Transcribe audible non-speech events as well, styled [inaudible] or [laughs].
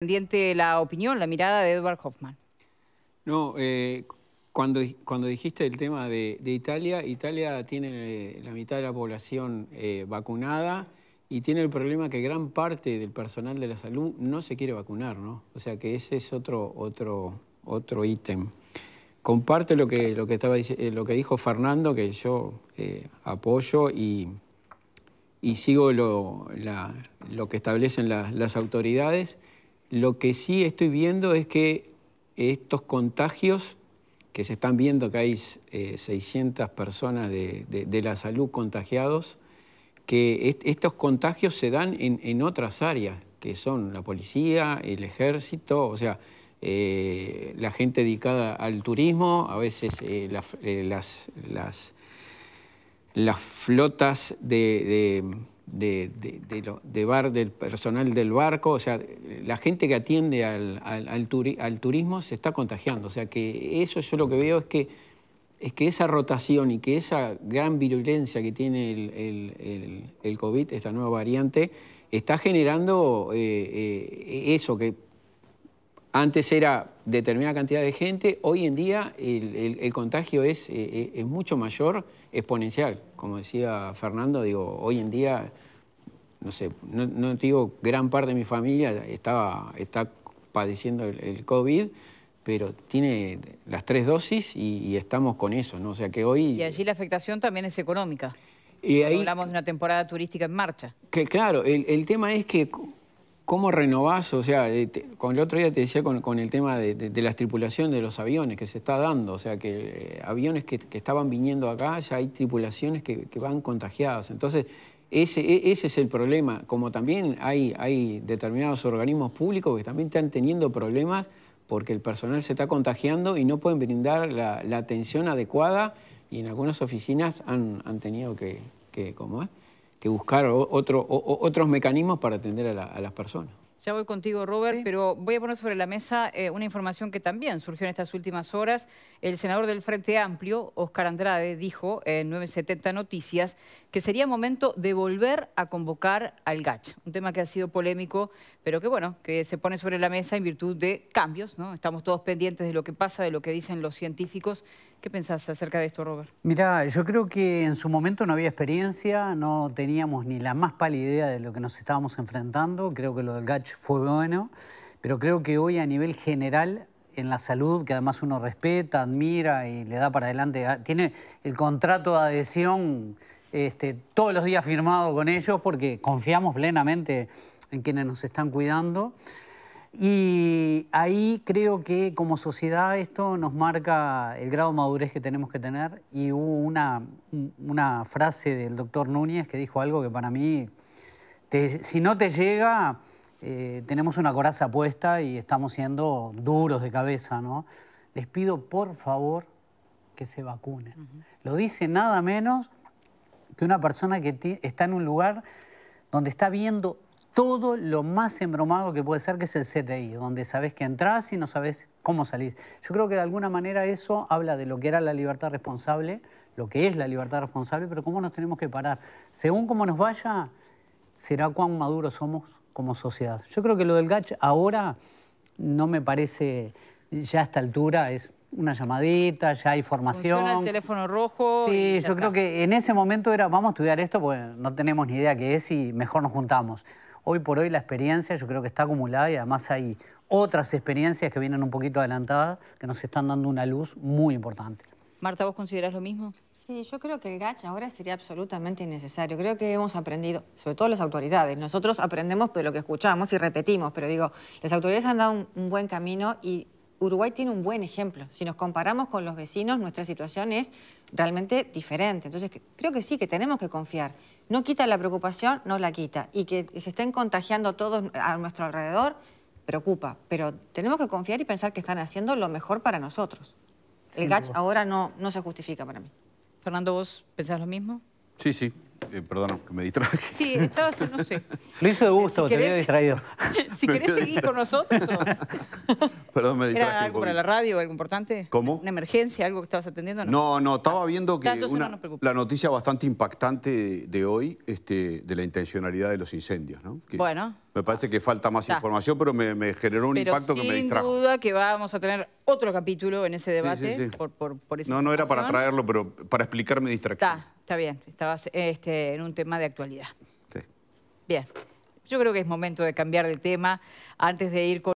Pendiente la opinión, la mirada de Edward Hoffman. No, eh, cuando, dijiste el tema de, Italia, Italia tiene eh, la mitad de la población eh, vacunada y tiene el problema que gran parte del personal de la salud no se quiere vacunar, ¿no? O sea que ese es otro, otro, otro ítem. Comparte lo que, lo, que lo que dijo Fernando, que yo apoyo y, sigo lo, que establecen las autoridades. Lo que sí estoy viendo es que estos contagios que se están viendo, que hay 600 eh, personas de, la salud contagiados, que estos contagios se dan en, otras áreas, que son la policía, el ejército, o sea, eh, la gente dedicada al turismo, a veces eh, las, las, las, flotas de, de de, bar del personal del barco, o sea, la gente que atiende al, al, turismo se está contagiando. O sea que eso yo lo que veo es que, es que esa rotación y que esa gran virulencia que tiene el, el, COVID, esta nueva variante, está generando eh, eh, eso que antes era determinada cantidad de gente, hoy en día el, el, contagio es, eh, es, mucho mayor, exponencial. Como decía Fernando, digo, hoy en día no sé, no, te digo, gran parte de mi familia estaba, está padeciendo el, COVID, pero tiene las tres dosis y, estamos con eso, ¿no? O sea que hoy... Y allí la afectación también es económica. Y ahí, hablamos de una temporada turística en marcha. Que claro, el, tema es que cómo renovás, o sea, eh, con el otro día te decía con, el tema de, de, las tripulaciones de los aviones que se está dando, o sea, que eh, aviones que, estaban viniendo acá, ya hay tripulaciones que, que van contagiadas. Entonces, ese, e, ese, es el problema, como también hay, hay determinados organismos públicos que también están teniendo problemas porque el personal se está contagiando y no pueden brindar la, atención adecuada y en algunas oficinas han, tenido que, buscar otros mecanismos para atender a las personas. Ya voy contigo, Robert, pero voy a poner sobre la mesa eh, una información que también surgió en estas últimas horas. El senador del Frente Amplio, Oscar Andrade, dijo en 970 Noticias que sería momento de volver a convocar al GACH, un tema que ha sido polémico, pero que bueno, que se pone sobre la mesa en virtud de cambios, ¿no? Estamos todos pendientes de lo que pasa, de lo que dicen los científicos. ¿Qué pensás acerca de esto, Robert? Mira, yo creo que en su momento no había experiencia, no teníamos ni la más pálida idea de lo que nos estábamos enfrentando. Creo que lo del GACH fue bueno, pero creo que hoy a nivel general en la salud, que además uno respeta, admira y le da para adelante, ah, tiene el contrato de adhesión este, todos los días firmado con ellos porque confiamos plenamente en quienes nos están cuidando. Y ahí creo que como sociedad esto nos marca el grado de madurez que tenemos que tener y hubo una, frase del doctor Núñez que dijo algo que para mí, si no te llega, eh, tenemos una coraza puesta y estamos siendo duros de cabeza, ¿no? Les pido por favor que se vacunen. Lo dice nada menos que una persona que está en un lugar donde está viendo todo lo más embromado que puede ser, que es el CTI, donde sabes que entras y no sabes cómo salís. Yo creo que de alguna manera eso habla de lo que era la libertad responsable, lo que es la libertad responsable, pero cómo nos tenemos que parar. Según cómo nos vaya, será cuán maduros somos como sociedad. Yo creo que lo del GACH ahora no me parece, ya a esta altura es una llamadita, ya hay formación. Funciona el teléfono rojo. Sí, yo creo que en ese momento era, vamos a estudiar esto porque no tenemos ni idea qué es y mejor nos juntamos. Hoy por hoy la experiencia yo creo que está acumulada y además hay otras experiencias que vienen un poquito adelantadas que nos están dando una luz muy importante. Marta, ¿vos considerás lo mismo? Sí, yo creo que el GACH ahora sería absolutamente innecesario. Creo que hemos aprendido, sobre todo las autoridades. Nosotros aprendemos por lo que escuchamos y repetimos, pero digo, las autoridades han dado un buen camino y Uruguay tiene un buen ejemplo. Si nos comparamos con los vecinos, nuestra situación es realmente diferente. Entonces, creo que sí, que tenemos que confiar. No quita la preocupación, no la quita. Y que se estén contagiando todos a nuestro alrededor, preocupa. Pero tenemos que confiar y pensar que están haciendo lo mejor para nosotros. El GACH ahora no, no se justifica para mí. Fernando, ¿vos pensás lo mismo? Sí, sí, eh, perdón, que me distraje. Sí, estaba, no sé. Lo hizo de gusto, te había distraído. [laughs] si querés seguir con nosotros. ¿o? [laughs] Perdón, me distraje. ¿Era algo para la radio, algo importante? ¿Cómo? ¿Una emergencia, algo que estabas atendiendo? No, no, estaba viendo que una, la noticia bastante impactante de, hoy, este, de la intencionalidad de los incendios, ¿no? bueno. Me parece que falta más información, pero me, generó un impacto que me distrajo. sin duda que vamos a tener otro capítulo en ese debate Por, No, no era para traerlo, pero para explicar mi distracción. Está bien, estabas este, en un tema de actualidad. Bien, yo creo que es momento de cambiar de tema antes de ir con...